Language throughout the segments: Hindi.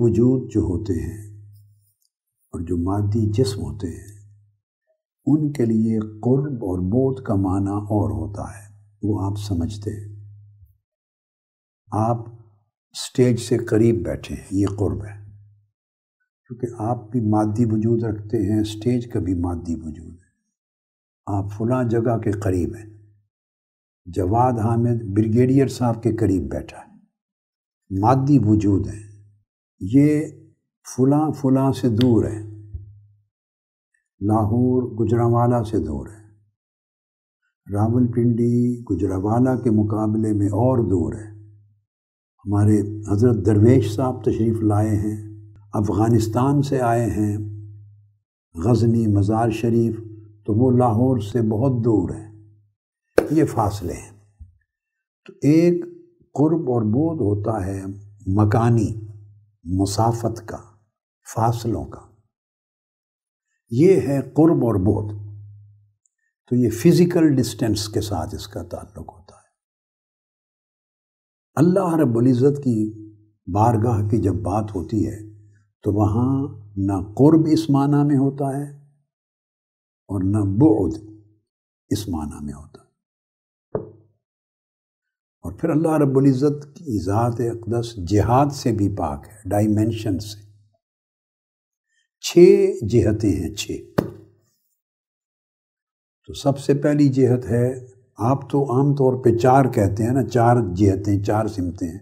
वजूद जो होते हैं और जो मादी जिस्म होते हैं उनके लिए कुर्ब और बोध का माना और होता है वो आप समझते हैं आप स्टेज से करीब बैठे हैं ये कुर्ब है क्योंकि आप भी मादी वजूद रखते हैं स्टेज का भी मादी वजूद है आप फला जगह के करीब हैं जवाद हामिद ब्रिगेडियर साहब के करीब बैठा है मादी वजूद हैं ये फुला फुला से दूर है लाहौर गुजरावाला से दूर है रावलपिंडी गुजरावाला के मुकाबले में और दूर है हमारे हज़रत दरवेश साहब तशरीफ़ लाए हैं अफ़गानिस्तान से आए हैं गजनी मज़ार शरीफ तो वो लाहौर से बहुत दूर है ये फासले हैं तो एक कुर्ब और बोध होता है मकानी मुसाफत का फासलों का ये है कुर्ब और बोध तो ये फिजिकल डिस्टेंस के साथ इसका ताल्लुक होता है अल्लाह इज़्ज़त की बारगाह की जब बात होती है तो वहाँ ना कुर्ब इस माना में होता है और ना बोध इस माना में होता है और फिर अल्लाह रबुल्ज़त की ज़ात अकदस जिहाद से भी पाक है डाइमेंशन से छ जिहतें हैं छ तो सबसे पहली जिहत है आप तो आम तौर पे चार कहते हैं ना चार जिहतें चार सिमतें हैं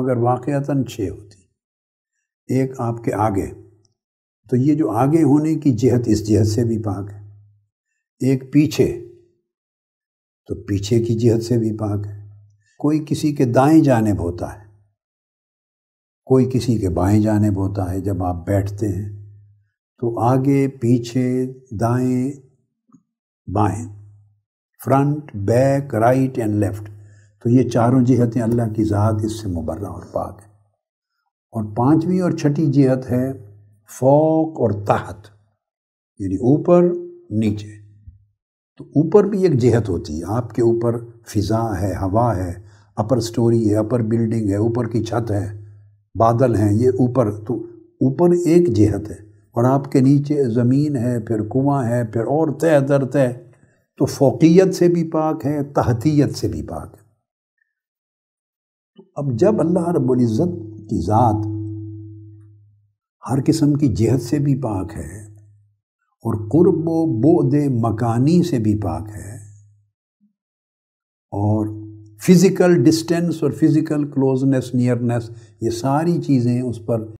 मगर वाक़ता छः होती एक आपके आगे तो ये जो आगे होने की जिहत इस जिहत से भी पाक है एक पीछे तो पीछे की जिहत से भी पाक है कोई किसी के दाएं जानब होता है कोई किसी के बाएं जानेब होता है जब आप बैठते हैं तो आगे पीछे दाएं बाएं front back right and left तो ये चारों जिहतें अल्लाह की ज़ात इससे मुबर्रा और पाक है और पांचवी और छठी जिहत है फोक और ताहत यानी ऊपर नीचे तो ऊपर भी एक जिहत होती है आपके ऊपर फिज़ा है हवा है अपर स्टोरी है अपर बिल्डिंग है ऊपर की छत है बादल हैं ये ऊपर तो ऊपर एक जहत है और आपके नीचे ज़मीन है फिर कुआं है फिर और तय दर तय तो फोकियत से भी पाक है तहतीयत से भी पाक है तो अब जब अल्लाह रबुल्ज़त की ज़ात हर किस्म की जहत से भी पाक है और कुर्ब बोद मकानी से भी पाक है और फिज़िकल डिस्टेंस और फिज़िकल क्लोजनेस नियरनेस ये सारी चीज़ें उस पर